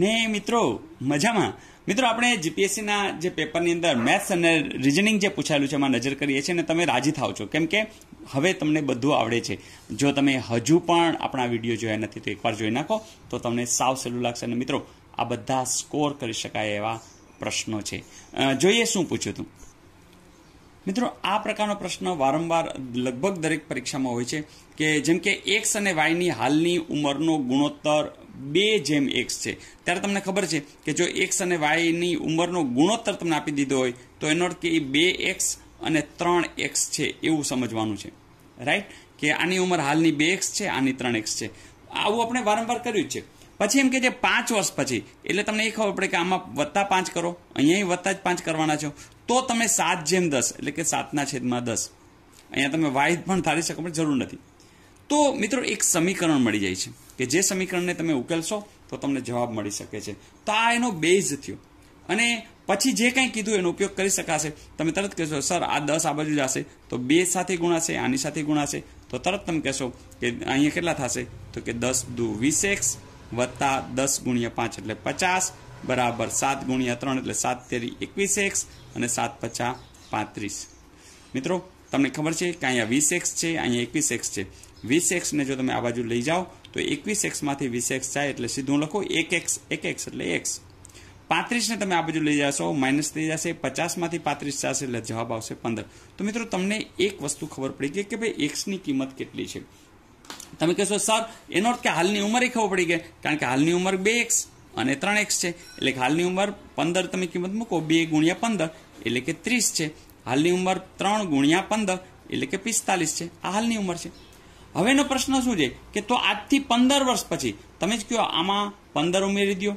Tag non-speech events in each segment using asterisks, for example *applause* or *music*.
ને મિત્રો મજામાં મિત્રો આપણે જીપીએસસીના જે પેપરની અંદર મેથ્સ અને રિઝનિંગ જે પૂછાયેલું છે એમાં નજર કરીએ છીએ અને તમે રાજી થાવ છો કેમ કે હવે તમને બધું આવડે છે જો તમે હજુ પણ આપણા વિડીયો જોયા નથી તો એકવાર જોઈ નાખો તો તમને સાવ સહેલું લાગશે અને મિત્રો આ બધા સ્કોર કરી શકાય એવા પ્રશ્નો છે જોઈએ શું પૂછ્યું હતું મિત્રો આ પ્રકારનો પ્રશ્ન વારંવાર લગભગ દરેક પરીક્ષામાં હોય છે કે જેમ કે એક્સ અને વાયની હાલની ઉંમરનો ગુણોત્તર બે જેમ એક્સ છે ત્યારે તમને ખબર છે કે જો એક્સ અને વાયની ઉંમરનો ગુણોત્તર તમને આપી દીધો હોય તો એનો અર્થ કે એ બે એક્સ અને ત્રણ એક્સ છે એવું સમજવાનું છે રાઈટ કે આની ઉંમર હાલની બે એક્સ છે આની ત્રણ એક્સ છે આવું આપણે વારંવાર કર્યું છે પછી એમ કે જે પાંચ વર્ષ પછી એટલે તમને એ ખબર પડે કે આમાં વત્તા પાંચ કરો અહીંયા વત્તા જ પાંચ કરવાના છો તો તમે સાત જેમ દસ એટલે કે સાતના છેદમાં દસ અહીંયા તમે વાય પણ ધારી શકો પણ જરૂર નથી તો મિત્રો એક સમીકરણ મળી જાય છે કે જે સમીકરણને તમે ઉકેલશો તો તમને જવાબ મળી શકે છે તો આ એનો બેઝ થયો અને પછી જે કંઈ કીધું એનો ઉપયોગ કરી શકાશે તમે તરત કહેશો સર આ દસ આ બાજુ જશે તો બે સાથે ગુણાશે આની સાથે ગુણાશે તો તરત તમે કહેશો કે અહીંયા કેટલા થશે તો કે દસ દુ વીસ એક્સ વત્તા દસ ગુણ્યા પાંચ એટલે પચાસ બરાબર સાત ગુણ્યા ત્રણ એટલે સાત તેરી એકવીસ એક્સ અને સાત પચા પાંત્રીસ મિત્રો તમને ખબર છે કે અહીંયા વીસ એક્સ છે અહીંયા એકવીસ એક્સ છે વીસ એક્સને જો તમે આ બાજુ લઈ જાઓ તો એકવીસ એક્સમાંથી વીસ એક્સ જાય એટલે સીધું લખો એક એક્સ એક એક્સ એટલે એક્સ પાંત્રીસને તમે આ બાજુ લઈ જશો માઇનસ થઈ જશે પચાસમાંથી પાંત્રીસ જશે એટલે જવાબ આવશે પંદર તો મિત્રો તમને એક વસ્તુ ખબર પડી ગઈ કે ભાઈ એક્સની કિંમત કેટલી છે તમે કહેશો સર એનો અર્થ કે હાલની ઉંમરે ખબર પડી ગઈ કારણ કે હાલની ઉંમર બે એક્સ અને ત્રણ એક્સ છે એટલે કે હાલની ઉંમર પંદર તમે કિંમત મૂકો બે ગુણ્યા પંદર એટલે કે ત્રીસ છે હાલની ઉંમર ત્રણ ગુણ્યા પંદર એટલે કે પિસ્તાલીસ છે આ હાલની ઉંમર છે હવેનો પ્રશ્ન શું છે કે તો આજથી પંદર વર્ષ પછી તમે જ કહો આમાં પંદર ઉમેરી દો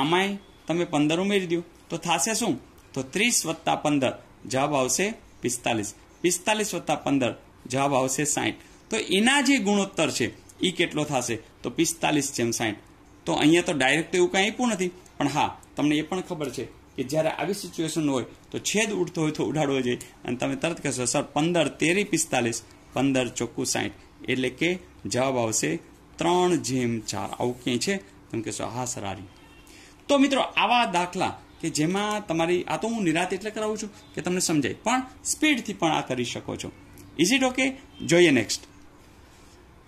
આમાંય તમે પંદર ઉમેરી દો તો થશે શું તો ત્રીસ વત્તા પંદર જવાબ આવશે પિસ્તાલીસ પિસ્તાલીસ વત્તા પંદર જવાબ આવશે સાહીઠ તો એના જે ગુણોત્તર છે એ કેટલો થશે તો પિસ્તાલીસ જેમ સાહીઠ તો અહીંયા તો ડાયરેક્ટ એવું કાંઈ પણ નથી પણ હા તમને એ પણ ખબર છે કે જ્યારે આવી સિચ્યુએશન હોય તો છેદ ઉડતો હોય તો ઉડાડવો જોઈએ અને તમે તરત કહેશો સર પંદર તેરી પિસ્તાલીસ પંદર ચોખ્ખું સાઠ એટલે કે જવાબ આવશે ત્રણ જેમ ચાર આવું ક્યાંય છે તમે કહેશો હા સર આરી તો મિત્રો આવા દાખલા કે જેમાં તમારી આ તો હું નિરાત એટલે કરાવું છું કે તમને સમજાય પણ સ્પીડથી પણ આ કરી શકો છો ઇઝ ઇટ ઓકે જોઈએ નેક્સ્ટ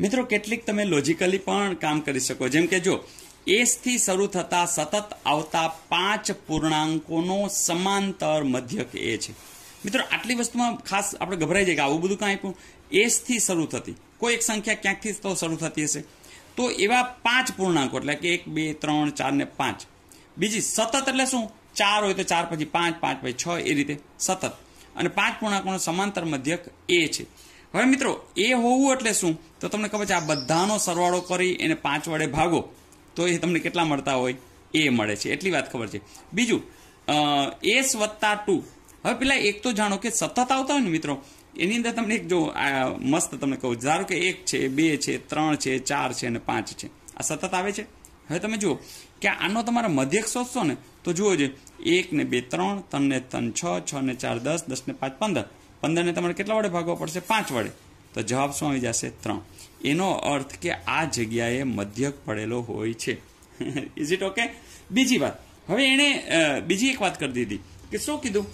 મિત્રો કેટલીક તમે લોજિકલી પણ કામ કરી શકો જેમ કે જો એસથી શરૂ થતા સતત આવતા પાંચ પૂર્ણાંકોનો સમાંતર મધ્યક એ છે મિત્રો આટલી વસ્તુમાં ખાસ આપણે ગભરાઈ જાય કે આવું બધું કાંઈ પણ એસથી શરૂ થતી કોઈ એક સંખ્યા ક્યાંકથી તો શરૂ થતી હશે તો એવા પાંચ પૂર્ણાંકો એટલે કે એક બે ત્રણ ચાર ને પાંચ બીજી સતત એટલે શું ચાર હોય તો ચાર પછી પાંચ પાંચ પછી છ એ રીતે સતત અને પાંચ પૂર્ણાંકોનો સમાંતર મધ્યક એ છે હવે મિત્રો એ હોવું એટલે શું તો તમને ખબર છે આ બધાનો સરવાળો કરી એને પાંચ વડે ભાગો તો એ તમને કેટલા મળતા હોય એ મળે છે એટલી વાત ખબર છે બીજું એસ વત્તા ટુ હવે પેલા એક તો જાણો કે સતત આવતા હોય ને મિત્રો એની અંદર તમને એક જો મસ્ત તમને કહું ધારો કે એક છે બે છે ત્રણ છે ચાર છે અને પાંચ છે આ સતત આવે છે હવે તમે જુઓ કે આનો તમારા મધ્યક શોધશો ને તો જુઓ જે એક ને બે ત્રણ ત્રણ ને ત્રણ છ છ ને ચાર દસ દસ ને પાંચ પંદર પંદરને તમારે કેટલા વડે ભાગવા પડશે પાંચ વડે તો જવાબ શું આવી જશે ત્રણ એનો અર્થ કે આ જગ્યાએ મધ્યક પડેલો હોય છે ઇઝ ઇટ ઓકે બીજી વાત હવે એણે બીજી એક વાત કરી દીધી કે શું કીધું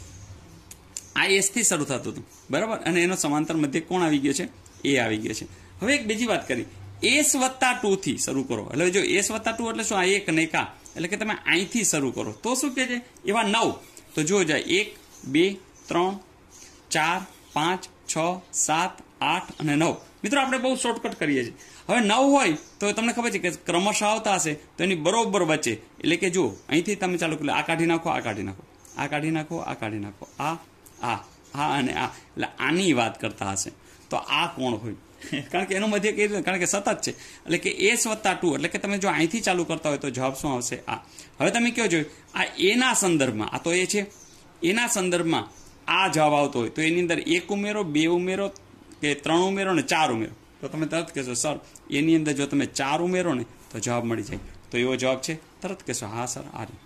આ એસથી શરૂ થતું હતું બરાબર અને એનો સમાંતર મધ્ય કોણ આવી ગયો છે એ આવી ગયો છે હવે એક બીજી વાત કરી એસ વત્તા ટુથી શરૂ કરો એટલે જો એસ વત્તા ટુ એટલે શું આ એક ને કા એટલે કે તમે અહીંથી શરૂ કરો તો શું કહે છે એવા નવ તો જો જાય એક બે ત્રણ ચાર પાંચ છ સાત આઠ અને નવ મિત્રો આપણે બહુ શોર્ટકટ કરીએ છીએ હવે નવ હોય તો તમને ખબર છે કે ક્રમશ આવતા હશે તો એની બરોબર વચ્ચે એટલે કે જુઓ અહીંથી તમે ચાલુ કરો આ કાઢી નાખો આ કાઢી નાખો આ કાઢી નાખો આ કાઢી નાખો આ આ હા અને આ એટલે આની વાત કરતા હશે તો આ કોણ હોય *laughs* કારણ કે એનું મધ્ય રીતે કારણ કે સતત છે એટલે કે એસ વત્તા ટુ એટલે કે તમે જો અહીંથી ચાલુ કરતા હોય તો જવાબ શું આવશે આ હવે તમે કયો જોયું આ એના સંદર્ભમાં આ તો એ છે એના સંદર્ભમાં આ જવાબ આવતો હોય તો એની અંદર એક ઉમેરો બે ઉમેરો કે ત્રણ ઉમેરો ને ચાર ઉમેરો તો તમે તરત કહેશો સર એની અંદર જો તમે ચાર ઉમેરો ને તો જવાબ મળી જાય તો એવો જવાબ છે તરત કહેશો હા સર આ રીતે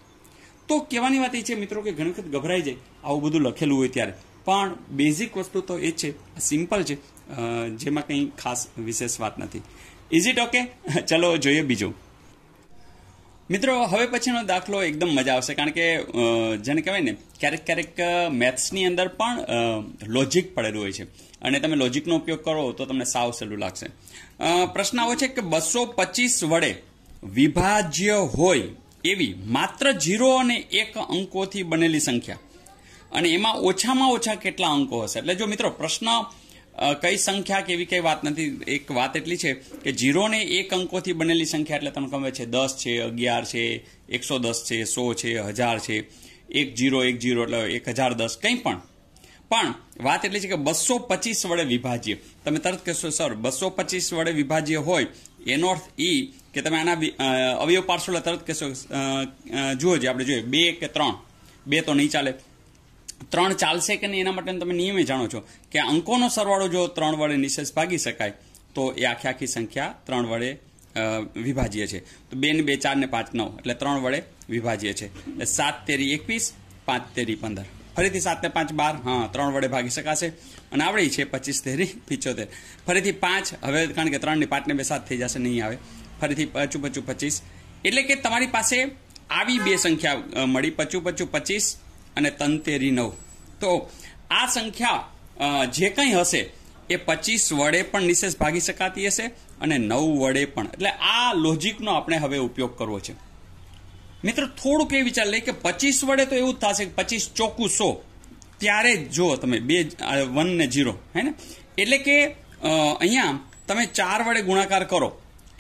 તો કહેવાની વાત એ છે મિત્રો કે ઘણી વખત ગભરાઈ જાય આવું બધું લખેલું હોય ત્યારે પણ બેઝિક વસ્તુ તો એ છે સિમ્પલ છે જેમાં કંઈ ખાસ વિશેષ વાત નથી ઇઝ ઇટ ઓકે ચલો જોઈએ બીજું મિત્રો હવે પછીનો દાખલો એકદમ મજા આવશે કારણ કે જેને કહેવાય ને ક્યારેક ક્યારેક મેથ્સની અંદર પણ લોજિક પડેલું હોય છે અને તમે લોજિકનો ઉપયોગ કરો તો તમને સાવ સહેલું લાગશે પ્રશ્ન આવો છે કે બસો પચીસ વડે વિભાજ્ય હોય એવી માત્ર જીરો અને એક અંકોથી બનેલી સંખ્યા અને એમાં ઓછામાં ઓછા કેટલા અંકો હશે એટલે જો મિત્રો પ્રશ્ન કઈ સંખ્યા કે એવી કઈ વાત નથી એક વાત એટલી છે કે જીરો ને એક અંકોથી બનેલી સંખ્યા એટલે તમને ખબર છે દસ છે અગિયાર છે એકસો દસ છે સો છે હજાર છે એક જીરો એક જીરો એટલે એક હજાર દસ કંઈ પણ પણ વાત એટલી છે કે બસો પચીસ વડે વિભાજ્ય તમે તરત કહેશો સર બસો પચીસ વડે વિભાજ્ય હોય એનો અર્થ એ કે તમે આના અવયવ પાર્સોલા તરત કહેશો જુઓ જે આપણે જોઈએ બે કે ત્રણ બે તો નહીં ચાલે ત્રણ ચાલશે કે નહીં એના માટે તમે નિયમે જાણો છો કે અંકોનો સરવાળો જો ત્રણ વડે નિશેષ ભાગી શકાય તો એ આખી આખી સંખ્યા ત્રણ વડે વિભાજ્ય છે તો બે ને બે ચાર ને પાંચ નવ એટલે ત્રણ વડે વિભાજ્ય છે એટલે સાત તેરી એકવીસ પાંચ તેરી પંદર ફરીથી સાતને પાંચ બાર હા ત્રણ વડે ભાગી શકાશે અને આવડી છે પચીસ તેરી પિચોતેર ફરીથી પાંચ હવે કારણ કે ત્રણની પાંચને બે સાત થઈ જશે નહીં આવે ફરીથી પચું પચું પચીસ એટલે કે તમારી પાસે આવી બે સંખ્યા મળી પચું પચું પચીસ અને તંતેરી નવ તો આ સંખ્યા જે કંઈ હશે એ પચીસ વડે પણ નિશેષ ભાગી શકાતી હશે અને નવ વડે પણ એટલે આ લોજિકનો આપણે હવે ઉપયોગ કરવો છે મિત્રો થોડુંક એ વિચાર લે કે પચીસ વડે તો એવું થશે કે પચીસ ચોખ્ખું સો ત્યારે જ જુઓ તમે બે વન ને જીરો હે ને એટલે કે અહીંયા તમે ચાર વડે ગુણાકાર કરો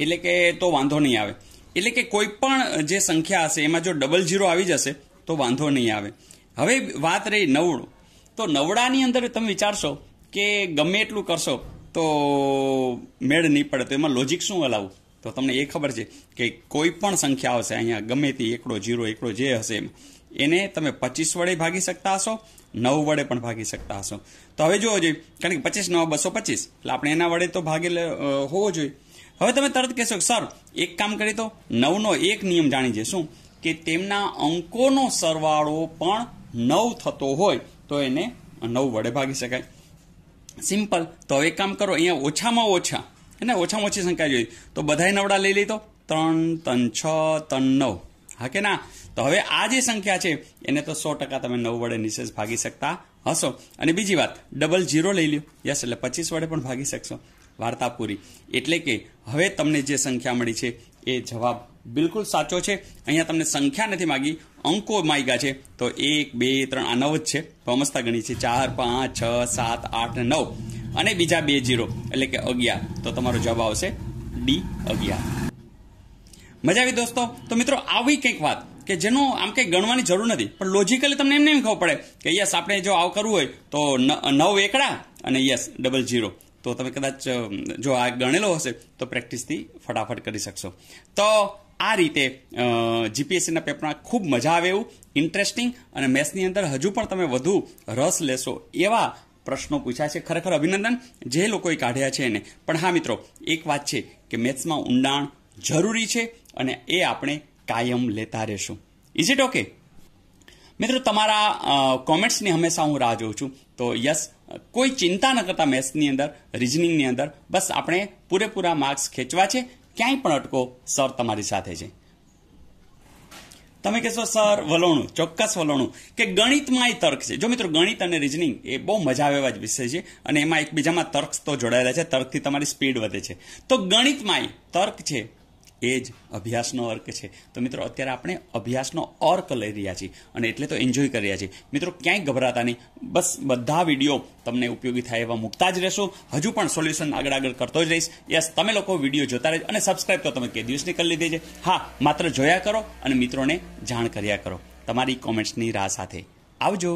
એટલે કે તો વાંધો નહીં આવે એટલે કે કોઈ પણ જે સંખ્યા હશે એમાં જો ડબલ જીરો આવી જશે તો વાંધો નહીં આવે હવે વાત રહી નવડું તો નવડાની અંદર તમે વિચારશો કે ગમે એટલું કરશો તો મેળ નહીં પડે તો એમાં લોજિક શું હલાવવું તો તમને એ ખબર છે કે કોઈ પણ સંખ્યા આવશે અહીંયા ગમે તે એકડો જીરો એકડો જે હશે એમ એને તમે પચીસ વડે ભાગી શકતા હશો નવ વડે પણ ભાગી શકતા હશો તો હવે જોવો જોઈએ કારણ કે પચીસ નવ બસો પચીસ એટલે આપણે એના વડે તો ભાગેલ હોવો જોઈએ હવે તમે તરત કહેશો સર એક કામ કરી તો નવનો એક નિયમ જાણી છે શું કે તેમના અંકોનો સરવાળો પણ નવ થતો હોય તો એને નવ વડે ભાગી શકાય સિમ્પલ તો હવે કામ કરો અહીંયા ઓછામાં ઓછા એને ઓછામાં ઓછી સંખ્યા જોઈએ તો બધાએ નવડા લઈ લીધો ત્રણ ત્રણ છ ત્રણ નવ હા કે ના તો હવે આ જે સંખ્યા છે એને તો સો ટકા તમે નવ વડે નિશેષ ભાગી શકતા હશો અને બીજી વાત ડબલ જીરો લઈ લ્યો યસ એટલે પચીસ વડે પણ ભાગી શકશો વાર્તા પૂરી એટલે કે હવે તમને જે સંખ્યા મળી છે એ જવાબ બિલકુલ સાચો છે અહીંયા તમને સંખ્યા નથી માગી અંકો માગ્યા છે તો એક બે ત્રણ આ નવ જ છે તો ગણી છે ચાર પાંચ છ સાત આઠ નવ અને બીજા બે જીરો એટલે કે અગિયાર તો તમારો જવાબ આવશે ડી અગિયાર મજા આવી દોસ્તો તો મિત્રો આવી કંઈક વાત કે જેનો આમ કંઈ ગણવાની જરૂર નથી પણ લોજિકલી તમને એમને એમ ખબર પડે કે યસ આપણે જો આવ કરવું હોય તો નવ એકડા અને યસ ડબલ જીરો તો તમે કદાચ જો આ ગણેલો હશે તો પ્રેક્ટિસથી ફટાફટ કરી શકશો તો આ રીતે જીપીએસસીના પેપરમાં ખૂબ મજા આવે એવું ઇન્ટરેસ્ટિંગ અને મેથ્સની અંદર હજુ પણ તમે વધુ રસ લેશો એવા પ્રશ્નો પૂછ્યા છે ખરેખર અભિનંદન જે લોકોએ કાઢ્યા છે એને પણ હા મિત્રો એક વાત છે કે મેથ્સમાં ઊંડાણ જરૂરી છે અને એ આપણે કાયમ લેતા રહેશું ઇઝ ઇટ ઓકે મિત્રો તમારા કોમેન્ટ્સની હંમેશા હું રાહ જોઉં છું તો યસ કોઈ ચિંતા ન કરતા મેથ્સની અંદર રિઝનિંગની અંદર બસ આપણે પૂરેપૂરા માર્ક્સ ખેંચવા છે ક્યાંય પણ અટકો સર તમારી સાથે છે તમે કહેશો સર વલોણું ચોક્કસ વલોણું કે ગણિતમાં એ તર્ક છે જો મિત્રો ગણિત અને રિઝનિંગ એ બહુ મજા આવે એવા જ વિષય છે અને એમાં એકબીજામાં તર્ક તો જોડાયેલા છે તર્કથી તમારી સ્પીડ વધે છે તો ગણિતમાં તર્ક છે એ જ અભ્યાસનો અર્ક છે તો મિત્રો અત્યારે આપણે અભ્યાસનો અર્ક લઈ રહ્યા છીએ અને એટલે તો એન્જોય કરી રહ્યા છીએ મિત્રો ક્યાંય ગભરાતા નહીં બસ બધા વિડીયો તમને ઉપયોગી થાય એવા મૂકતા જ રહેશો હજુ પણ સોલ્યુશન આગળ આગળ કરતો જ રહીશ યસ તમે લોકો વિડીયો જોતા રહેજો અને સબસ્ક્રાઈબ તો તમે કે દિવસની કરી લીધી છે હા માત્ર જોયા કરો અને મિત્રોને જાણ કર્યા કરો તમારી કોમેન્ટ્સની રાહ સાથે આવજો